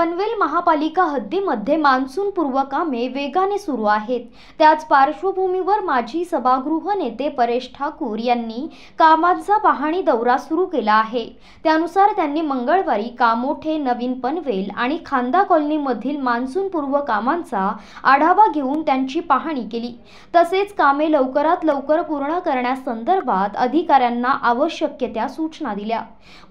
पनवेल महापालिका हद्दीमध्ये मान्सूनपूर्व कामे वेगाने सुरू आहेत त्याच पार्श्वभूमीवर माजी सभागृह नेते परेश ठाकूर यांनी कामांचा पाहणी दौरा सुरू केला आहे त्यानुसार त्यांनी मंगळवारी कामोठे नवीन पनवेल आणि खांदा कॉलनीमधील मान्सूनपूर्व कामांचा आढावा घेऊन त्यांची पाहणी केली तसेच कामे लवकरात लवकर पूर्ण करण्यासंदर्भात अधिकाऱ्यांना आवश्यक त्या सूचना दिल्या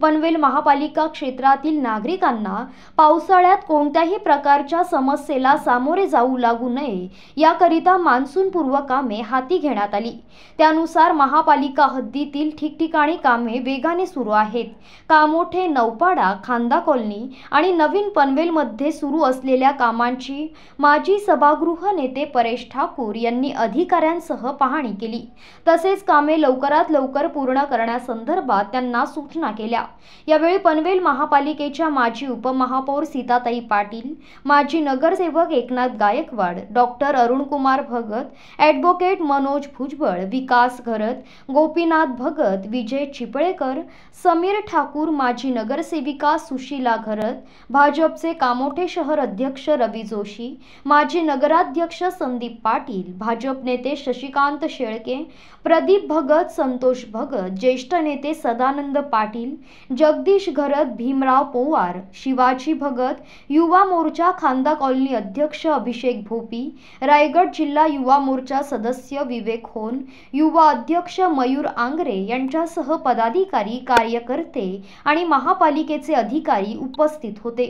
पनवेल महापालिका क्षेत्रातील नागरिकांना पावसा पावसाळ्यात कोणत्याही प्रकारच्या समस्येला सामोरे जाऊ लागू नये याकरिता मान्सूनपूर्व कामे हाती घेण्यात आली त्यानुसार महापालिका हद्दीतील ठिकठिकाणी कामे वेगाने सुरू आहेत कामोठे नौपाडा खांदा कॉलनी आणि नवीन पनवेलमध्ये सुरू असलेल्या कामांची माजी सभागृह नेते परेश ठाकूर यांनी अधिकाऱ्यांसह पाहणी केली तसेच कामे लवकरात लवकर पूर्ण करण्यासंदर्भात त्यांना सूचना केल्या यावेळी पनवेल महापालिकेच्या माजी उपमहापौर सीताताई पाटील माजी नगरसेवक एकनाथ गायकवाड डॉक्टर कुमार भगत ॲडव्होकेट मनोज भुजबळ विकास घरत गोपीनाथ भगत विजय चिपळेकर समीर ठाकूर माजी नगरसेविका सुशीला घरत भाजपचे कामोठे शहर अध्यक्ष रवी जोशी माजी नगराध्यक्ष संदीप पाटील भाजप नेते शशिकांत शेळके प्रदीप भगत संतोष भगत ज्येष्ठ नेते सदानंद पाटील जगदीश घरत भीमराव पोवार शिवाजी भगत अंतर्गत युवा मोर्चा खांदा कॉलनी अध्यक्ष अभिषेक भोपी रायगड जिल्हा युवा मोर्चा सदस्य विवेक होन युवा अध्यक्ष मयूर आंगरे यांच्यासह पदाधिकारी कार्यकर्ते आणि महापालिकेचे अधिकारी उपस्थित होते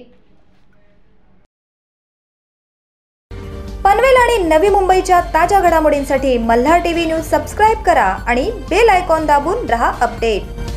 पनवेल आणि नवी मुंबईच्या ताज्या घडामोडींसाठी मल्हार टीव्ही न्यूज सबस्क्राईब करा आणि बेल आयकॉन दाबून रहा अपडेट